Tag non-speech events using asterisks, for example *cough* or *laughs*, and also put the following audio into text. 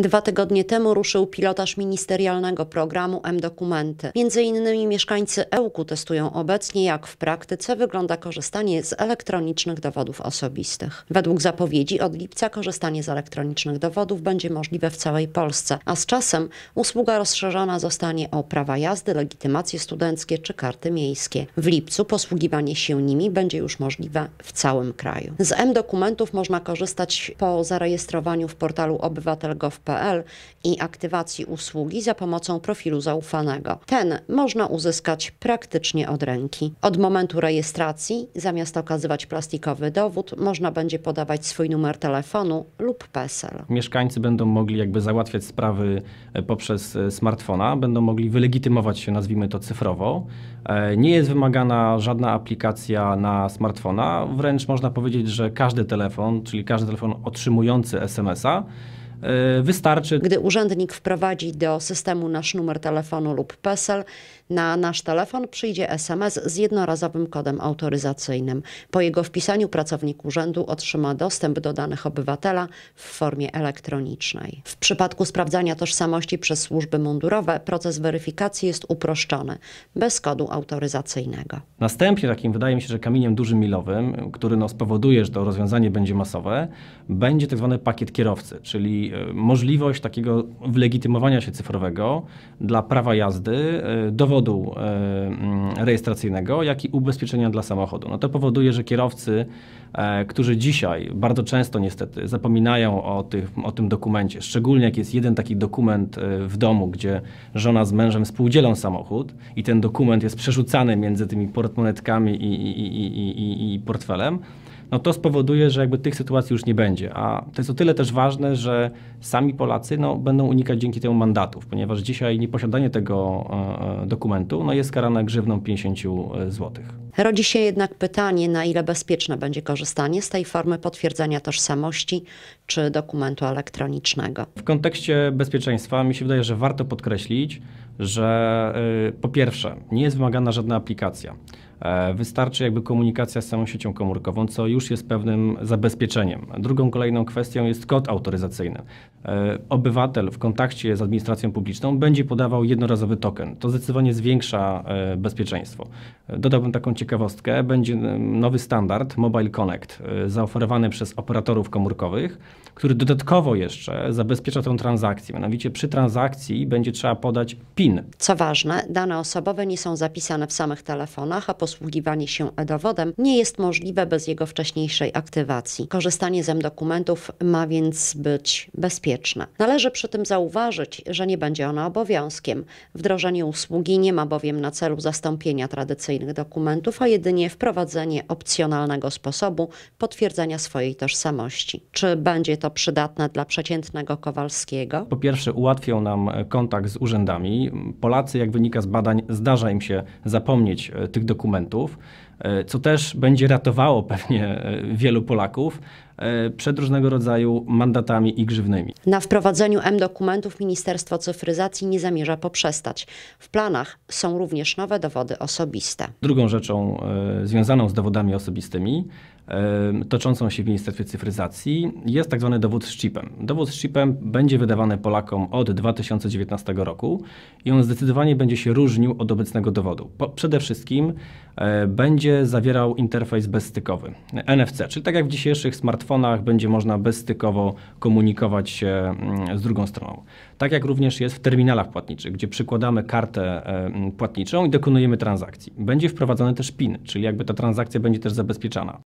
Dwa tygodnie temu ruszył pilotaż ministerialnego programu M-Dokumenty. Między innymi mieszkańcy Ełku testują obecnie, jak w praktyce wygląda korzystanie z elektronicznych dowodów osobistych. Według zapowiedzi od lipca korzystanie z elektronicznych dowodów będzie możliwe w całej Polsce, a z czasem usługa rozszerzona zostanie o prawa jazdy, legitymacje studenckie czy karty miejskie. W lipcu posługiwanie się nimi będzie już możliwe w całym kraju. Z M-Dokumentów można korzystać po zarejestrowaniu w portalu obywatel.gov.pl i aktywacji usługi za pomocą profilu zaufanego. Ten można uzyskać praktycznie od ręki. Od momentu rejestracji, zamiast okazywać plastikowy dowód, można będzie podawać swój numer telefonu lub PESEL. Mieszkańcy będą mogli jakby załatwiać sprawy e, poprzez e, smartfona, będą mogli wylegitymować się, nazwijmy to cyfrowo. E, nie jest wymagana żadna aplikacja na smartfona, wręcz można powiedzieć, że każdy telefon, czyli każdy telefon otrzymujący SMS-a, E, wystarczy. Gdy urzędnik wprowadzi do systemu nasz numer telefonu lub PESEL, na nasz telefon przyjdzie SMS z jednorazowym kodem autoryzacyjnym. Po jego wpisaniu pracownik urzędu otrzyma dostęp do danych obywatela w formie elektronicznej. W przypadku sprawdzania tożsamości przez służby mundurowe proces weryfikacji jest uproszczony, bez kodu autoryzacyjnego. Następnie takim wydaje mi się, że kamieniem dużym milowym, który no spowoduje, że to rozwiązanie będzie masowe, będzie tak zwany pakiet kierowcy, czyli E, możliwość takiego wlegitymowania się cyfrowego dla prawa jazdy, e, dowodu e, mm, rejestracyjnego, jak i ubezpieczenia dla samochodu. No to powoduje, że kierowcy, którzy dzisiaj bardzo często niestety zapominają o, tych, o tym dokumencie, szczególnie jak jest jeden taki dokument w domu, gdzie żona z mężem współdzielą samochód i ten dokument jest przerzucany między tymi portmonetkami i, i, i, i portfelem, no to spowoduje, że jakby tych sytuacji już nie będzie. A to jest o tyle też ważne, że sami Polacy no, będą unikać dzięki temu mandatów, ponieważ dzisiaj nieposiadanie tego e, e, dokumentu no, jest karane grzywną 50 e, złotych. Rodzi się jednak pytanie, na ile bezpieczne będzie korzystanie z tej formy potwierdzenia tożsamości czy dokumentu elektronicznego. W kontekście bezpieczeństwa mi się wydaje, że warto podkreślić, że y, po pierwsze nie jest wymagana żadna aplikacja. E, wystarczy jakby komunikacja z samą siecią komórkową, co już jest pewnym zabezpieczeniem. Drugą kolejną kwestią jest kod autoryzacyjny. E, obywatel w kontakcie z administracją publiczną będzie podawał jednorazowy token. To zdecydowanie zwiększa e, bezpieczeństwo. Dodałbym taką ciekawostkę, będzie e, nowy standard Mobile Connect e, zaoferowany przez operatorów komórkowych, który dodatkowo jeszcze zabezpiecza tę transakcję. Mianowicie przy transakcji będzie trzeba podać PIN. Co ważne, dane osobowe nie są zapisane w samych telefonach, a posługiwanie się e-dowodem nie jest możliwe bez jego wcześniejszej aktywacji. Korzystanie z dokumentów ma więc być bezpieczne. Należy przy tym zauważyć, że nie będzie ono obowiązkiem. Wdrożenie usługi nie ma bowiem na celu zastąpienia tradycyjnych dokumentów, przymusowych, a jedynie wprowadzenie opcjonalnego sposobu potwierdzania swojej tożsamości. Czy będzie to przydatne dla przeciętnego Kowalskiego? Po pierwsze, ułatwią nam e, kontakt z urzędami. Polacy, jak wynika z badań, zdarza im się zapomnieć e, tych dokumentów. E, co też będzie ratowało *laughs* pewnie e, wielu Polaków e, przed różnego rodzaju mandatami i grzywnymi. Na wprowadzeniu M-dokumentów Ministerstwo Cyfryzacji nie zamierza poprzestać. W planach są również nowe dowody osobiste. Drugą rzeczą związaną z dowodami osobistymi toczącą się w Ministerstwie Cyfryzacji jest tak zwany dowód z chipem. Dowód z chipem będzie wydawany Polakom od 2019 roku i on zdecydowanie będzie się różnił od obecnego dowodu. Po, przede wszystkim e, będzie zawierał interfejs bezstykowy, NFC, czyli tak jak w dzisiejszych smartfonach będzie można bezstykowo komunikować się mm, z drugą stroną. Tak jak również jest w terminalach płatniczych, gdzie przykładamy kartę e, płatniczą i dokonujemy transakcji. Będzie wprowadzony też PIN, czyli jakby ta transakcja będzie też zabezpieczana.